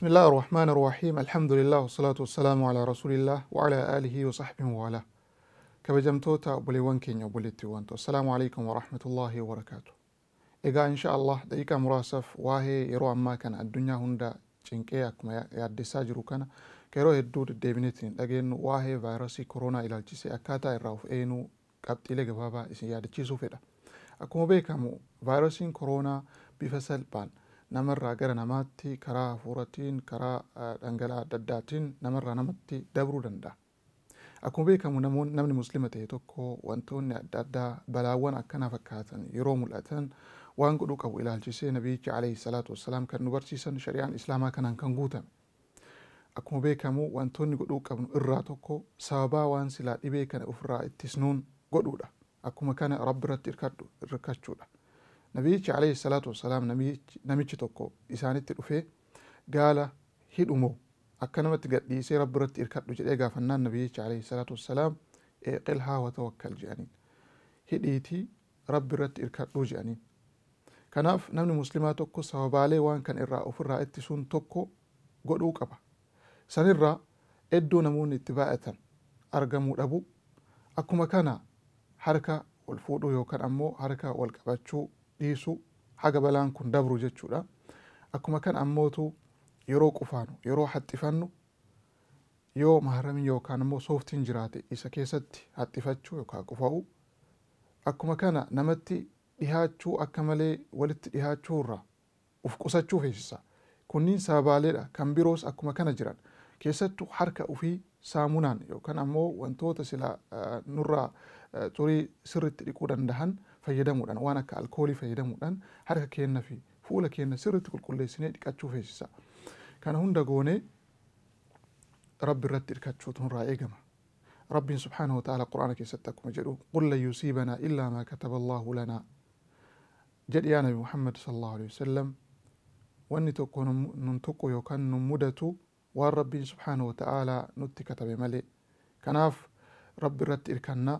بسم الله الرحمن الرحيم الحمد لله والصلاة والسلام على رسول الله وعلى آله وصحبه وله كبجمتوتا بولي وانكين وبوليتي وانتو السلام عليكم ورحمة الله وبركاته إيقا إن شاء الله دايكا مراسف واهي يرو أما كان الدنيا هندا جنكي أكما يعدي جرو كان كيرو هدود ديبنتين لغين واهي فيروسي كورونا إلى الجيسي أكاتا إراوف إينو قبتيلي لغبابا إسي يعدي سوفيدا فيدا أكما بيكامو فيروسين كورونا بفصل بان namarraa gara namaatti karaa hafuuratiin karaa dhangala'aa adda addaatiin namarraa namatti dabruu danda'a. Akkuma beekamu namni musliima ta'e tokko wantoonni adda addaa balaawwan akkanaa fakkaatan yeroo mul'atan waan godhuu qabu ilaalchisee nabiyyicha alayhi salaatu wassalaam kan nu barsiisan shari'aan islaamaa kanaan kan guutame. Akkuma beekamu wantoonni godhuu qabnu irraa tokko sababaa waan silaa dhibee kana ofirraa ittisnuun godhuudha. Akkuma kana rabbi irratti hirkachuudha. nabiyichi alayhi salaatu wasalaam namichi tokko isaanitti dhufe gaala hidhumo akkanamatti gadhiisee rabbi irratti irkadhu jedhee gaafannaan nabiyyicha alayhi salaatu wassalaam eeqilhaa watawakkal jedhaniin hidhiitii rabbi irratti irkadhuu jedhaniin kanaaf namni muslimaa tokko sababaalee waan kan irraa ofirraa ittisuun tokko godhuu qaba sanirraa eddoo namoonni itti baay'atan argamuu dhabu akkuma kana harka wal fuudhuu yookaan ammoo harka wal qabachuu dhiisuu haga balaan kun dabru jechuudha akkuma kan ammootu yeroo qufaanu yeroo haxxifannu yoo maharamiin yookaan ammoo sooftiin jiraate isa keessatti haxxifachuu yookaan qufa'u akkuma kana namatti dhihaachuu akka malee walitti dhihaachuu irraa uf qusachuu feesisa kunniin sabaaleedha kan biroos akkuma kana jiran keessattu harka ufii saamunaan yookaan ammoo wantoota silaa eh, nurraa eh, xurii sirritti dhiquu dandahan fayyadamuudhaan waan akka alkoolii fayyadamuudhaan harka keenna fi fuula keenya sirriitti qulqulleessinee dhiqachuu feesisa. Kana hunda goonee rabbi irratti dhiqachuutu nurraa eegama. ربي سبحانه وتعالى قرآن كيستك مجدو قل لن يصيبنا إلا ما كتب الله لنا جد يا نبي محمد صلى الله عليه وسلم واني تكون ننتقو يوكان نمدتو وان ربي سبحانه وتعالى نتي كتب ملي كناف ربي رت إركنا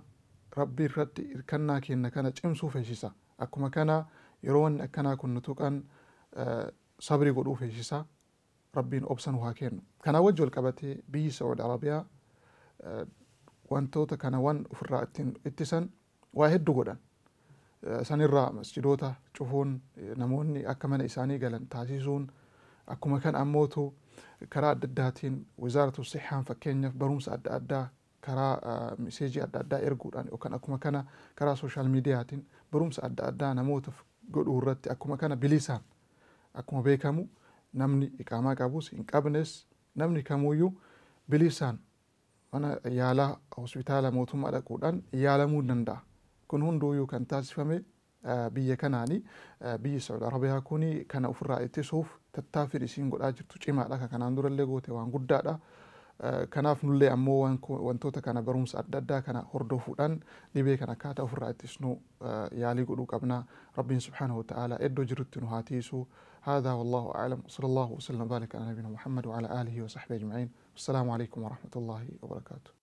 rabbii irratti hirkannaa kenna kana cimsuuf heeshisa akkuma kana yeroo wanni akkanaa kun nu tuqan sabri godhuuf heeshisa rabbiin obsan waa kennu kanaa wajji wal qabatee biyyi saudi arabiyaa wantoota kana wan ofirraa ittisan waa hedduu godhan sanirraa masjidoota cufuun namoonni akka mana isaanii galan taasisuun akkuma kan ammootu karaa adda addaatiin wizaaratu sixaan fakkeenyaaf barumsa adda addaa karaa ah, miseejii adda addaa erguudhaan yookaan akkuma kana karaa sooshaal miidiyaatiin barumsa adda addaa namootaaf godhuu irratti akkuma kana bilisaan akkuma beekamu namni iqaamaa qabuus hin qabnes namni kamuuyyuu bilisaan mana yaalaa hospitaala mootummaa dhaquudhaan yaalamuu danda'a. Kun hunduuyyuu kan taasifame ah, biyya kanaani ah, biyyi Saudi Arabiyaa kun kana ofirraa ittisuuf tattaaffii isiin godhaa jirtu cimaadha. Kanaan durallee goote waan guddaadha. kanaaf nullee ammoo wantoota kana barumsa adda addaa kana hordofuudhaan dhibee kana akkaataa ofirraa ittisnu yaalii godhuu qabna rabbiin subhaanahu ta'aalaa iddoo jirutti nu haa tiisu هذا والله أعلم وصلى الله وسلم وبارك على نبينا محمد وعلى آله وصحبه أجمعين والسلام عليكم ورحمة الله وبركاته